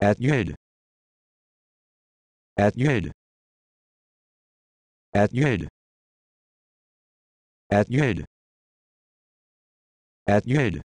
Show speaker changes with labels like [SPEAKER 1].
[SPEAKER 1] at Yed. at Yed. at Yed. at Yed. at Yed.